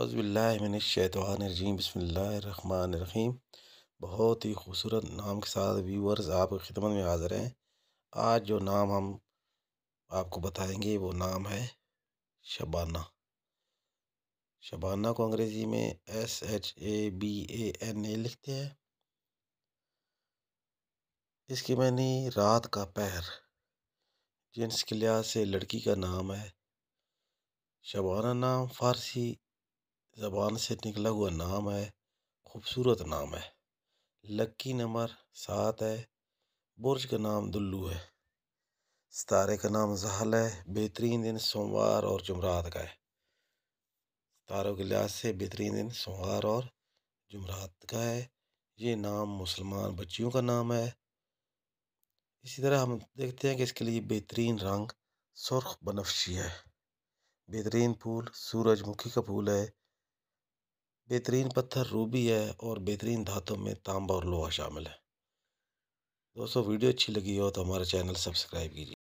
عصم اللہ من الشیطان الرجیم بسم اللہ الرحمن الرحیم بہت ہی خوبصورت نام کے ساتھ ویورز آپ کی خدمت میں حاضر ہیں آج جو نام ہم آپ کو بتائیں گے وہ نام ہے شبانہ شبانہ کو انگریزی میں S H A B A N A لکھتے ہیں اس کی میں نے رات کا پہر جنس کے لحاظ سے لڑکی کا نام ہے شبانہ نام فارسی زبان سے نکلا ہوا نام ہے خوبصورت نام ہے لکی نمبر سات ہے برج کا نام دلو ہے ستارے کا نام زحل ہے بہترین دن سوموار اور جمعرات کا ہے ستاروں کے لحاظ سے بہترین دن سوموار اور جمعرات کا ہے یہ نام مسلمان بچیوں کا نام ہے اسی طرح ہم دیکھتے ہیں کہ اس کے لیے بہترین رنگ سرخ بنفشی ہے بہترین پھول سورج مکھی کا پھول ہے بہترین پتھر روبی ہے اور بہترین دھاتوں میں تانبا اور لوہا شامل ہے دوستو ویڈیو اچھی لگی ہو تو ہمارا چینل سبسکرائب کیجیے